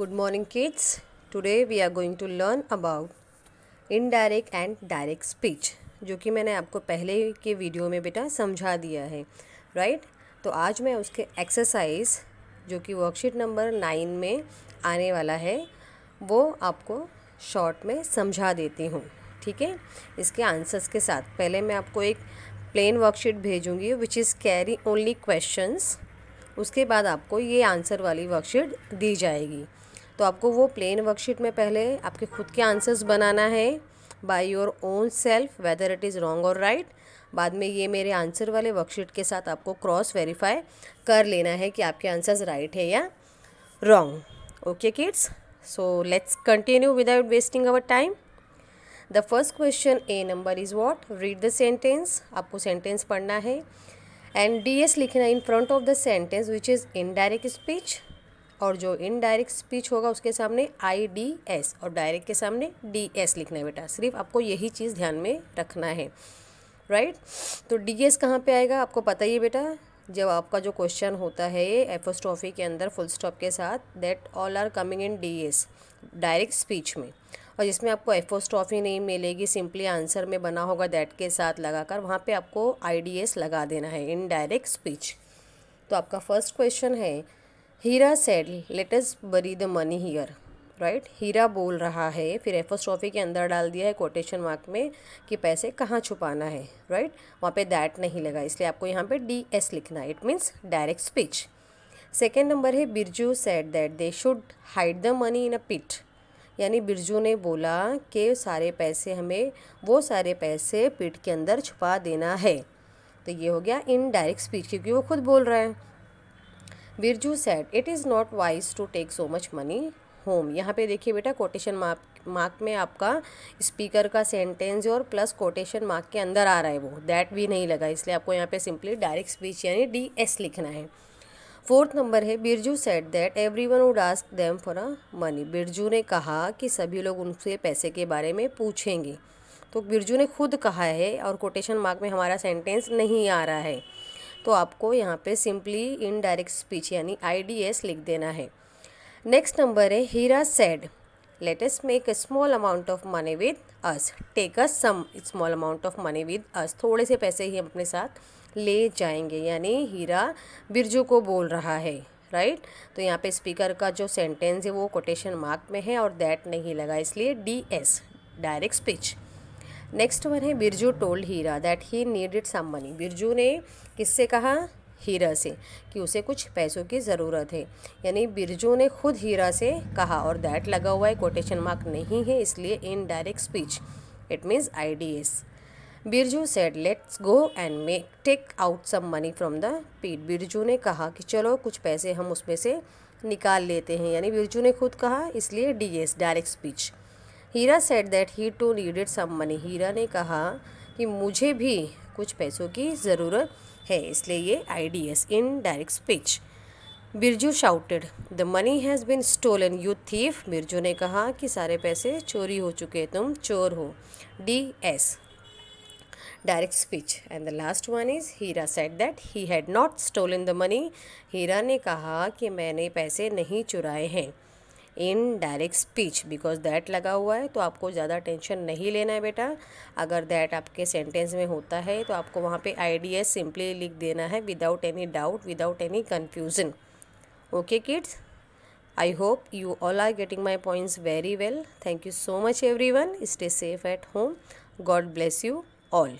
good morning kids today we are going to learn about indirect and direct speech जो कि मैंने आपको पहले के वीडियो में बेटा समझा दिया है राइट right? तो आज मैं उसके एक्सरसाइज जो कि वर्कशीट नंबर नाइन में आने वाला है वो आपको शॉर्ट में समझा देती हूँ ठीक है इसके आंसर्स के साथ पहले मैं आपको एक प्लेन वर्कशीट भेजूँगी which is carry only questions उसके बाद आपको ये आंसर वाली वर्कशीट दी जाएगी तो आपको वो प्लेन वर्कशीट में पहले आपके खुद के आंसर्स बनाना है by your own self whether it is wrong और राइट बाद में ये मेरे आंसर वाले वर्कशीट के साथ आपको क्रॉस वेरीफाई कर लेना है कि आपके आंसर्स राइट है या wrong okay kids so let's continue without wasting our time the first question a number is what read the sentence आपको सेंटेंस पढ़ना है एंड डी एस लिखना in front of the sentence which is indirect speech और जो indirect speech होगा उसके सामने I D S और डायरेक्ट के सामने डी एस लिखना है बेटा सिर्फ आपको यही चीज़ ध्यान में रखना है राइट तो डी एस कहाँ पर आएगा आपको पता ही है बेटा जब आपका जो क्वेश्चन होता है एफोस्ट्रॉफी के अंदर फुल स्टॉप के साथ that all are coming in D S direct speech में और जिसमें आपको एफोस्ट्रॉफी नहीं मिलेगी सिंपली आंसर में बना होगा दैट के साथ लगाकर वहाँ पे आपको आई डी एस लगा देना है इन डायरेक्ट स्पीच तो आपका फर्स्ट क्वेश्चन है Heera said let us bury the money here right Heera बोल रहा है फिर एफोस्ट्रॉफी के अंदर डाल दिया है कोटेशन मार्क में कि पैसे कहाँ छुपाना है राइट वहाँ पे दैट नहीं लगा इसलिए आपको यहाँ पे डी एस लिखना है it means direct speech second number है Birju said that they should hide the money in a pit यानी बिरजू ने बोला कि सारे पैसे हमें वो सारे पैसे पिट के अंदर छुपा देना है तो ये हो गया इन डायरेक्ट स्पीच क्योंकि वो खुद बोल रहा है Birju said it is not wise to take so much money home यहाँ पे देखिए बेटा कोटेशन मार्क मार्क में आपका स्पीकर का सेंटेंस और प्लस कोटेशन मार्क के अंदर आ रहा है वो दैट भी नहीं लगा इसलिए आपको यहाँ पे सिंपली डायरेक्ट स्पीच यानी डी एस लिखना है फोर्थ नंबर है Birju said that everyone would ask them for a money Birju ने कहा कि सभी लोग उनसे पैसे के बारे में पूछेंगे तो बिरजू ने खुद कहा है और कोटेशन मार्क में हमारा सेंटेंस नहीं आ रहा है तो आपको यहाँ पे सिंपली इनडायरेक्ट स्पीच यानी आईडीएस लिख देना है नेक्स्ट नंबर है Heera said let make a small amount of money money us take a some small amount of money with with थोड़े से पैसे ही अपने साथ ले जाएंगे यानी हीरा बिरजू को बोल रहा है राइट right? तो यहाँ पे स्पीकर का जो सेंटेंस है वो कोटेशन मार्क में है और दैट नहीं लगा इसलिए D S direct speech next one है Birju told Heera that he needed some money Birju ने किससे कहा हीरा से कि उसे कुछ पैसों की ज़रूरत है यानी बिरजू ने खुद हीरा से कहा और दैट लगा हुआ है कोटेशन मार्क नहीं है इसलिए indirect speech it means I D S Birju said let's go and make take out some money from the pit Birju ने कहा कि चलो कुछ पैसे हम उसमें से निकाल लेते हैं यानी बिरजू ने खुद कहा इसलिए D S direct speech Heera said that he too needed some money Heera ने कहा कि मुझे भी कुछ पैसों की ज़रूरत है इसलिए ये IDS indirect speech Birju shouted the money has been stolen you thief Birju ने कहा कि सारे पैसे चोरी हो चुके तुम चोर हो D S direct speech and the last one is Heera said that he had not stolen the money Heera ने कहा कि मैंने पैसे नहीं चुराए हैं indirect speech because that लगा हुआ है तो आपको ज़्यादा टेंशन नहीं लेना है बेटा अगर दैट आपके सेंटेंस में होता है तो आपको वहाँ पे आइडिया सिंपली लिख देना है without any doubt without any confusion okay kids I hope you all are getting my points very well thank you so much everyone stay safe at home God bless you all